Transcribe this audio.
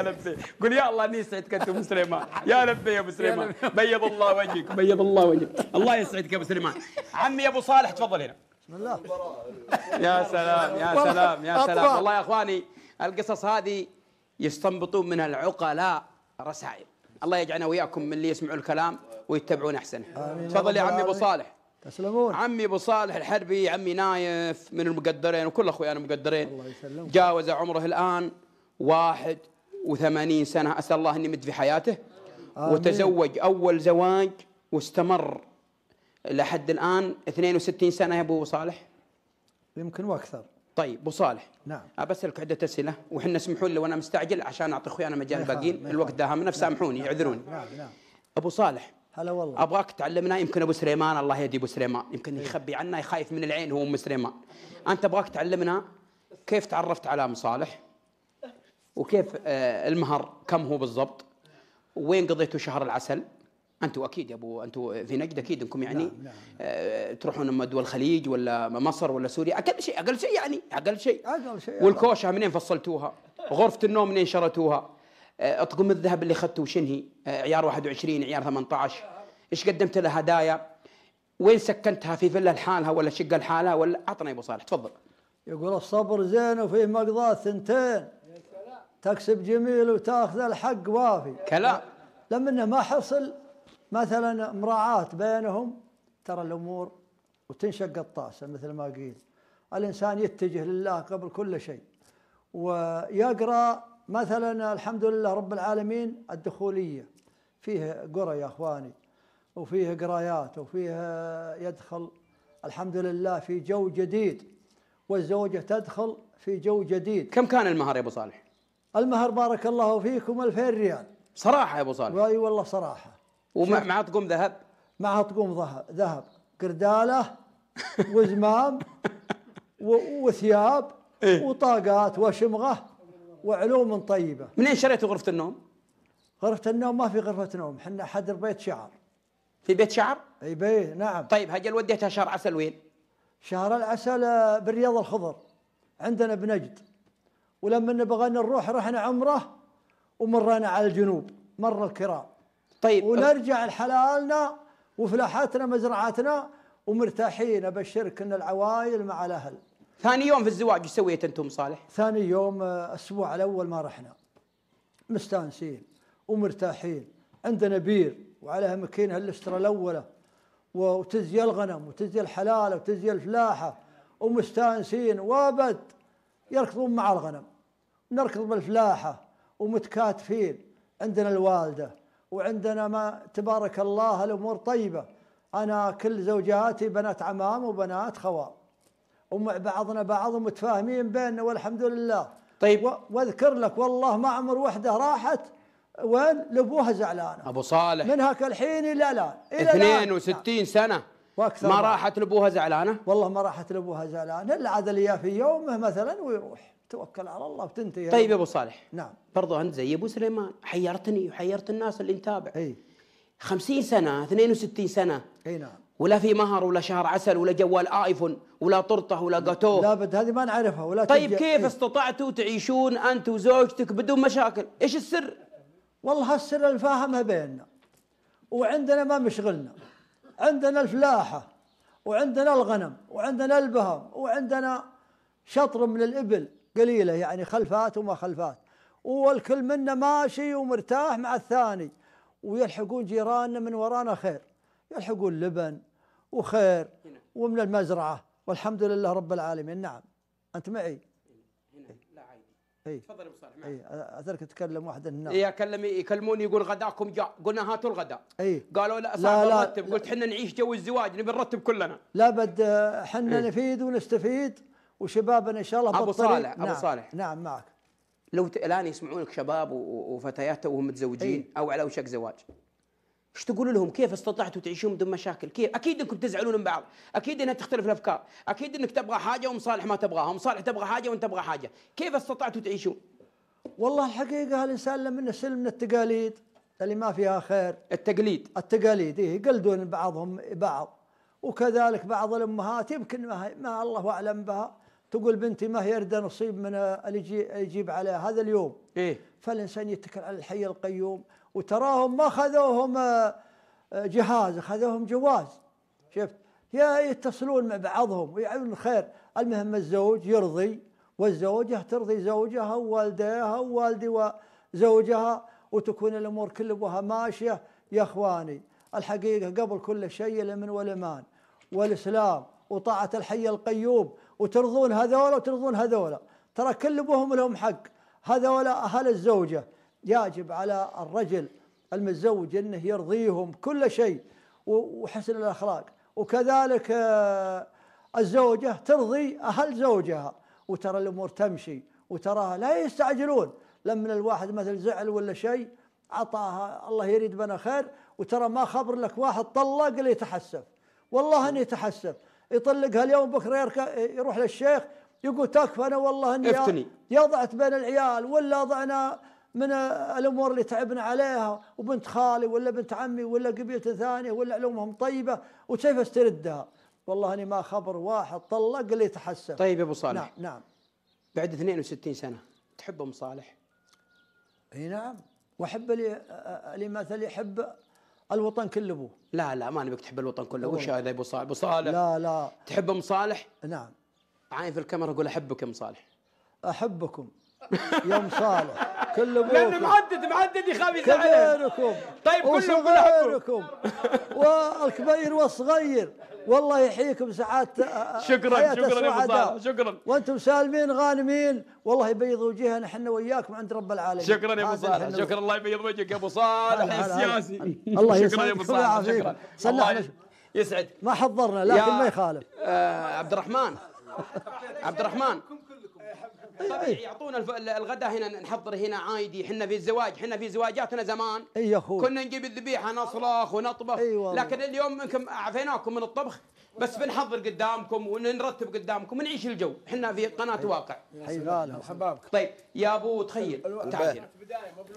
لبي قول يا الله اني يسعدك انت ابو سليمان يا لبي يا ابو سليمان بيض الله وجهك بيض الله وجهك الله يسعدك يا ابو سليمان عمي ابو صالح تفضل هنا بسم الله يا سلام يا سلام يا سلام والله يا اخواني القصص هذه يستنبطون منها العقلاء رسائل الله يجعلنا وياكم من اللي يسمعوا الكلام ويتبعون احسنه تفضل يا عمي ابو صالح تسلمون عمي ابو صالح الحربي عمي نايف من المقدرين وكل اخويانا مقدرين الله يسلمك جاوز عمره الان واحد وثمانين سنة أسأل الله أن يمد في حياته آمين. وتزوج أول زواج واستمر لحد الآن 62 سنة يا أبو صالح يمكن وأكثر طيب أبو صالح نعم أسألك عدة أسئلة وحنا اسمحوا لي وأنا مستعجل عشان أعطي أنا مجال الباقيين نعم، نعم. الوقت داهمنا فسامحوني نعم. يعذروني نعم،, نعم. نعم. أبو صالح هلا والله ابغاك تعلمنا يمكن ابو سليمان الله يهدي ابو سليمان يمكن إيه. يخبي عنا يخايف من العين هو ام سليمان انت ابغاك تعلمنا كيف تعرفت على مصالح وكيف آه، المهر كم هو بالضبط وين قضيتوا شهر العسل انتوا اكيد يا ابو انتوا في نجد اكيد انكم يعني نعم نعم. آه، تروحون اما دول الخليج ولا مصر ولا سوريا اقل شيء اقل شيء يعني اقل شيء اقل شيء والكوشه منين فصلتوها؟ غرفه النوم منين شرتوها؟ آه، اطقم الذهب اللي اخذته شنهي عيار 21 عيار 18 ايش قدمت لها هدايا؟ وين سكنتها في فيلا لحالها ولا شقه لحالها ولا اعطنا يا ابو صالح تفضل يقول الصبر زين وفيه مقضاه ثنتين تكسب جميل وتاخذ الحق وافي كلام لما انه ما حصل مثلا مراعاة بينهم ترى الامور وتنشق الطاسه مثل ما قيل الانسان يتجه لله قبل كل شيء ويقرا مثلا الحمد لله رب العالمين الدخوليه فيه قرى يا اخواني وفيه قرايات وفيه يدخل الحمد لله في جو جديد والزوجه تدخل في جو جديد كم كان المهر يا ابو صالح؟ المهر بارك الله فيكم 2000 ريال يعني. صراحه يا ابو صالح اي والله صراحه ومع طقم ذهب مع طقوم ذهب قرداله وزمام وثياب إيه؟ وطاقات وشمغه وعلوم طيبه منين شريتوا غرفه النوم؟ غرفه النوم ما في غرفه نوم احنا حدر بيت شعر في بيت شعر؟ اي بيت نعم طيب هجل وديتها شهر عسل وين؟ شهر العسل آه، بالرياض الخضر عندنا بنجد ولما نبغى نروح رحنا عمره ومرنا على الجنوب مر الكرام طيب ونرجع لحلالنا وفلاحاتنا مزرعاتنا ومرتاحين ابشرك ان العوائل مع الاهل ثاني يوم في الزواج ايش سويت انتم صالح؟ ثاني يوم آه، الاسبوع الاول ما رحنا مستانسين ومرتاحين عندنا بير وعليها مكينه الاسترا الاولى وتزي الغنم وتزي الحلاله وتزي الفلاحه ومستانسين وابد يركضون مع الغنم نركض بالفلاحة ومتكاتفين عندنا الوالدة وعندنا ما تبارك الله الأمور طيبة أنا كل زوجاتي بنات عمام وبنات خوال ومع بعضنا بعض ومتفاهمين بيننا والحمد لله طيب واذكر لك والله ما عمر وحده راحت وين لابوها زعلانه ابو صالح من هاك الحين الى الان الى 62 نعم. سنه واكثر ما راحت لابوها زعلانه والله ما راحت لابوها زعلانه الا عاد اللي في يومه مثلا ويروح توكل على الله وتنتهي طيب يا ابو صالح نعم برضو انت زي ابو سليمان حيرتني وحيرت الناس اللي نتابع اي 50 سنه 62 سنه اي نعم ولا في مهر ولا شهر عسل ولا جوال ايفون ولا طرطه ولا لا بد هذه ما نعرفها ولا طيب تجي... كيف إيه؟ استطعتوا تعيشون انت وزوجتك بدون مشاكل؟ ايش السر؟ والله السر الفاهمه بيننا وعندنا ما مشغلنا عندنا الفلاحه وعندنا الغنم وعندنا البهم وعندنا شطر من الابل قليلة يعني خلفات وما خلفات والكل منا ماشي ومرتاح مع الثاني ويلحقون جيراننا من ورانا خير يلحقون لبن وخير ومن المزرعة والحمد لله رب العالمين نعم أنت معي اي تفضل ابو صالح اي اذكر تكلم واحد الناس اي اكلم يكلموني يقول غداكم جاء قلنا هاتوا الغداء اي قالوا لا صعب نرتب قلت احنا نعيش جو الزواج نبي نرتب كلنا لابد احنا نفيد ونستفيد وشبابنا ان شاء الله ابو صالح نعم ابو صالح نعم معك لو ت... الان يسمعونك شباب وفتيات توهم متزوجين إيه. او على وشك زواج ايش تقول لهم كيف استطعتوا تعيشون بدون مشاكل كيف اكيد انكم تزعلون من بعض اكيد انها تختلف الافكار اكيد انك تبغى حاجه ومصالح ما تبغاها ومصالح تبغى حاجه وانت تبغى حاجه كيف استطعتوا تعيشون والله الحقيقه الانسان لما سلم من التقاليد اللي ما فيها خير التقليد التقاليد إيه يقلدون بعضهم بعض وكذلك بعض الامهات يمكن ما, ما الله اعلم بها تقول بنتي ما هي ارد نصيب من اللي يجيب على هذا اليوم إيه؟ فالانسان يتكل على الحي القيوم وتراهم ما خذوهم آه، آه، جهاز خذوهم جواز شفت يا يتصلون مع بعضهم ويعملون خير المهم الزوج يرضي والزوجة ترضي زوجها ووالديها ووالدي وزوجها وتكون الأمور كلها ماشية يا أخواني الحقيقة قبل كل شيء الأمن والامان والإسلام وطاعة الحي القيوم وترضون هذولا وترضون هذولا ترى كل ابوهم لهم حق هذولا اهل الزوجه يجب على الرجل المتزوج انه يرضيهم كل شيء وحسن الاخلاق وكذلك آه، الزوجه ترضي اهل زوجها وترى الامور تمشي وتراها لا يستعجلون لما الواحد مثل زعل ولا شيء عطاها الله يريد بنا خير وترى ما خبر لك واحد طلق اللي يتحسف والله اني يتحسف يطلقها اليوم بكره يروح للشيخ يقول تكفى انا والله اني افتني يا ضعت بين العيال ولا ضعنا من الامور اللي تعبنا عليها وبنت خالي ولا بنت عمي ولا قبيله ثانيه ولا علومهم طيبه وكيف استردها؟ والله اني ما خبر واحد طلق اللي تحسن طيب يا ابو صالح نعم نعم بعد 62 سنه تحب ام صالح؟ اي نعم واحب اللي اللي مثل يحب الوطن كله ابوه لا لا ما نبيك تحب الوطن كله وش هذا ابو صالح ابو صالح لا لا تحب ام صالح نعم عاين في الكاميرا اقول احبك يا ام صالح احبكم يوم صالح كل ابوكم لانه معدد معدد يخاف يزعلها كبيركم طيب كلهم وصغيركم والكبير والصغير والله يحييكم سعادة آه، آه، شكرا شكرا يا ابو صالح شكرا وانتم سالمين غانمين والله يبيض وجهنا احنا وياكم عند رب العالمين شكرا يا ابو صالح شكرا الله يبيض وجهك يا ابو صالح السياسي الله يسعدك يا ابو صالح يسعد ما حضرنا لكن ما يخالف آه، عبد الرحمن عبد الرحمن طبيعي طيب، يعطونا الغداء هنا نحضر هنا عادي احنا في الزواج احنا في زواجاتنا زمان اي اخوي كنا نجيب الذبيحه نصرخ ونطبخ اي لكن اليوم انكم اعفيناكم من الطبخ بس بنحضر قدامكم ونرتب قدامكم ونعيش الجو احنا في قناه واقع حبابك طيب يا ابو تخيل تعال هنا